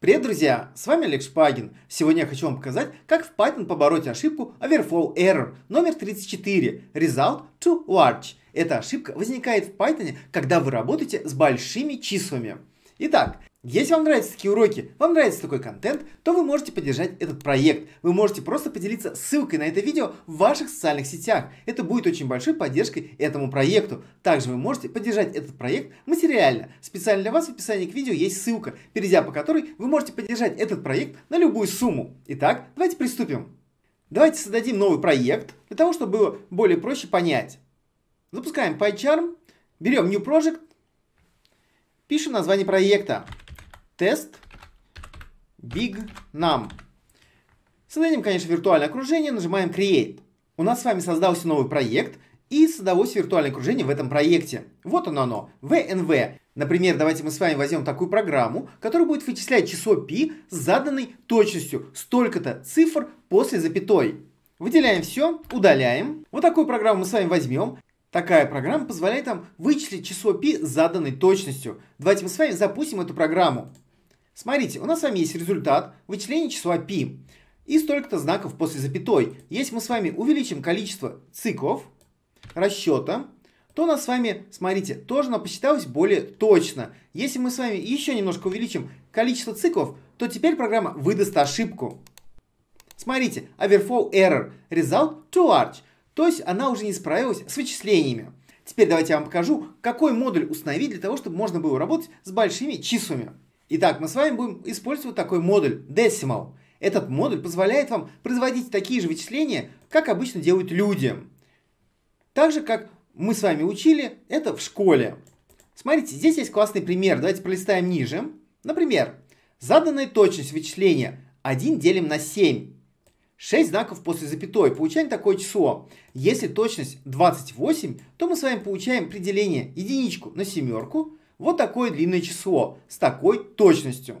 Привет, друзья! С вами Олег Шпагин. Сегодня я хочу вам показать, как в Python побороть ошибку Overflow Error номер 34 Result too large. Эта ошибка возникает в Python, когда вы работаете с большими числами. Итак, если вам нравятся такие уроки, вам нравится такой контент, то вы можете поддержать этот проект. Вы можете просто поделиться ссылкой на это видео в ваших социальных сетях. Это будет очень большой поддержкой этому проекту. Также вы можете поддержать этот проект материально. Специально для вас в описании к видео есть ссылка, перейдя по которой вы можете поддержать этот проект на любую сумму. Итак, давайте приступим. Давайте создадим новый проект, для того, чтобы было более проще понять. Запускаем PyCharm, берем New Project, пишем название проекта тест big num. Создадим, конечно, виртуальное окружение, нажимаем create. У нас с вами создался новый проект и создалось виртуальное окружение в этом проекте. Вот оно оно, VNV. Например, давайте мы с вами возьмем такую программу, которая будет вычислять число π с заданной точностью, столько-то цифр после запятой. Выделяем все, удаляем. Вот такую программу мы с вами возьмем. Такая программа позволяет нам вычислить число π с заданной точностью. Давайте мы с вами запустим эту программу. Смотрите, у нас с вами есть результат вычисления числа π и столько-то знаков после запятой. Если мы с вами увеличим количество циклов расчета, то у нас с вами, смотрите, тоже она посчиталась более точно. Если мы с вами еще немножко увеличим количество циклов, то теперь программа выдаст ошибку. Смотрите, overflow error, result too large. То есть она уже не справилась с вычислениями. Теперь давайте я вам покажу, какой модуль установить для того, чтобы можно было работать с большими числами. Итак, мы с вами будем использовать такой модуль Decimal. Этот модуль позволяет вам производить такие же вычисления, как обычно делают люди. Так же, как мы с вами учили это в школе. Смотрите, здесь есть классный пример. Давайте пролистаем ниже. Например, заданная точность вычисления 1 делим на 7. 6 знаков после запятой. Получаем такое число. Если точность 28, то мы с вами получаем при делении единичку на семерку – вот такое длинное число с такой точностью.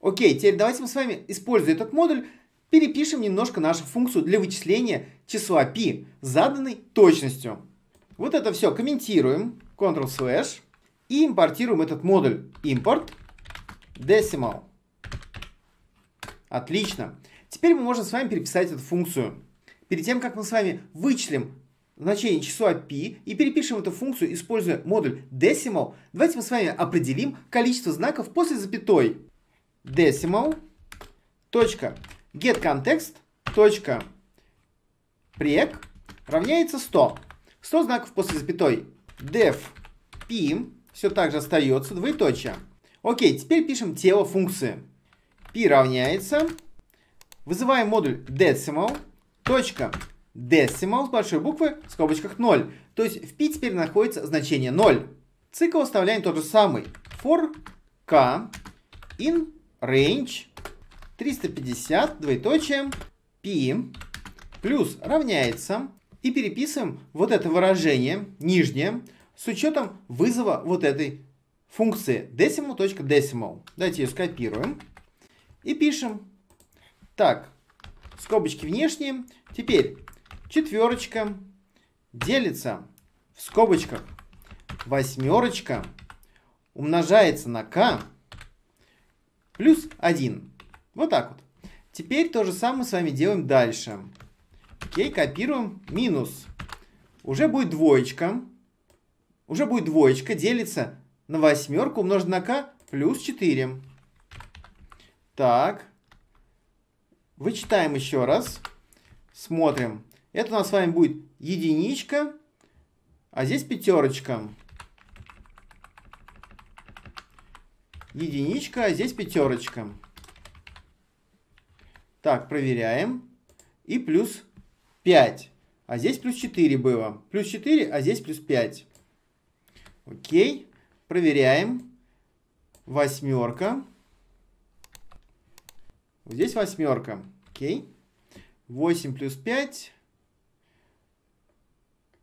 Окей, теперь давайте мы с вами, используя этот модуль, перепишем немножко нашу функцию для вычисления числа π заданной точностью. Вот это все комментируем, Ctrl слэш, и импортируем этот модуль. Import decimal. Отлично. Теперь мы можем с вами переписать эту функцию. Перед тем, как мы с вами вычислим значение числа пи и перепишем эту функцию, используя модуль decimal, давайте мы с вами определим количество знаков после запятой. decimal точка getContext точка preg равняется 100. 100 знаков после запятой. def p все так же остается, двоеточие. Окей, теперь пишем тело функции. p равняется, вызываем модуль decimal точка decimal с большой буквы в скобочках 0. То есть в пи теперь находится значение 0. Цикл оставляем тот же самый. For k in range 350, двоеточие, p плюс равняется. И переписываем вот это выражение, нижнее, с учетом вызова вот этой функции decimal.decimal. Давайте ее скопируем и пишем. Так, скобочки внешние. Теперь четверочка делится в скобочках восьмерочка умножается на k плюс 1. Вот так вот. Теперь то же самое с вами делаем дальше. Окей, копируем минус. Уже будет двоечка. Уже будет двоечка, делится на восьмерку, умножить на k плюс 4. Так. Вычитаем еще раз. Смотрим. Это у нас с вами будет единичка, а здесь пятерочка. Единичка, а здесь пятерочка. Так, проверяем. И плюс 5. А здесь плюс 4 было. Плюс 4, а здесь плюс 5. Окей. Проверяем. Восьмерка. Здесь восьмерка. Окей. 8 плюс 5.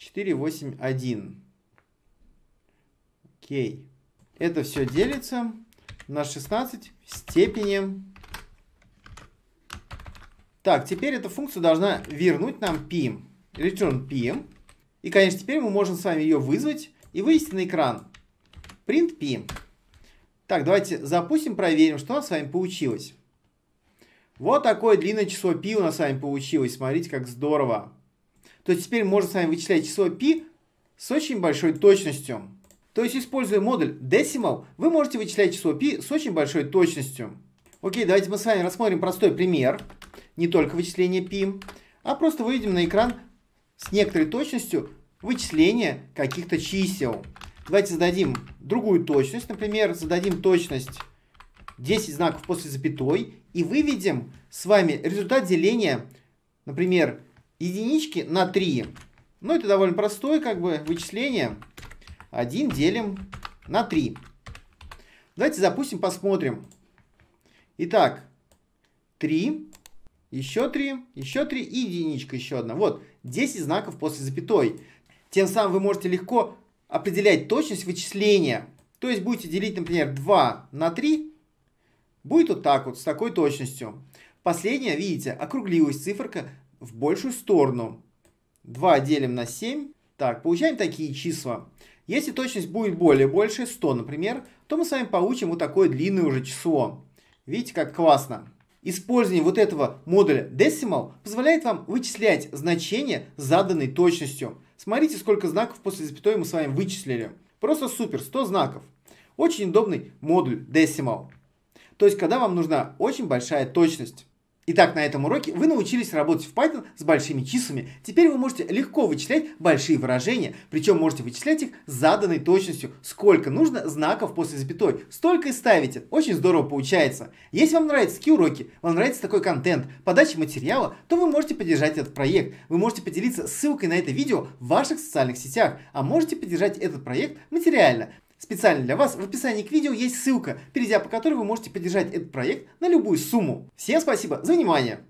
481. Окей. Это все делится на 16 в степени. Так, теперь эта функция должна вернуть нам p. Return p. И, конечно, теперь мы можем с вами ее вызвать и вывести на экран. Print p. Так, давайте запустим, проверим, что у нас с вами получилось. Вот такое длинное число пи у нас с вами получилось. Смотрите, как здорово то теперь можно с вами вычислять число π с очень большой точностью. То есть, используя модуль decimal, вы можете вычислять число π с очень большой точностью. Окей, давайте мы с вами рассмотрим простой пример. Не только вычисление π, а просто выведем на экран с некоторой точностью вычисление каких-то чисел. Давайте зададим другую точность. Например, зададим точность 10 знаков после запятой и выведем с вами результат деления, например, единички на 3. Ну, это довольно простое как бы вычисление. 1 делим на 3. Давайте запустим, посмотрим. Итак, 3, еще 3, еще 3 и единичка еще одна. Вот, 10 знаков после запятой. Тем самым вы можете легко определять точность вычисления. То есть будете делить, например, 2 на 3, будет вот так вот, с такой точностью. Последняя, видите, округлилась циферка в большую сторону. 2 делим на 7. Так, получаем такие числа. Если точность будет более большая, 100, например, то мы с вами получим вот такое длинное уже число. Видите, как классно. Использование вот этого модуля decimal позволяет вам вычислять значение заданной точностью. Смотрите, сколько знаков после запятой мы с вами вычислили. Просто супер, 100 знаков. Очень удобный модуль decimal. То есть, когда вам нужна очень большая точность. Итак, на этом уроке вы научились работать в Python с большими числами. Теперь вы можете легко вычислять большие выражения, причем можете вычислять их с заданной точностью. Сколько нужно знаков после запятой, столько и ставите. Очень здорово получается. Если вам нравятся такие уроки, вам нравится такой контент, подача материала, то вы можете поддержать этот проект. Вы можете поделиться ссылкой на это видео в ваших социальных сетях, а можете поддержать этот проект материально. Специально для вас в описании к видео есть ссылка, перейдя по которой вы можете поддержать этот проект на любую сумму. Всем спасибо за внимание!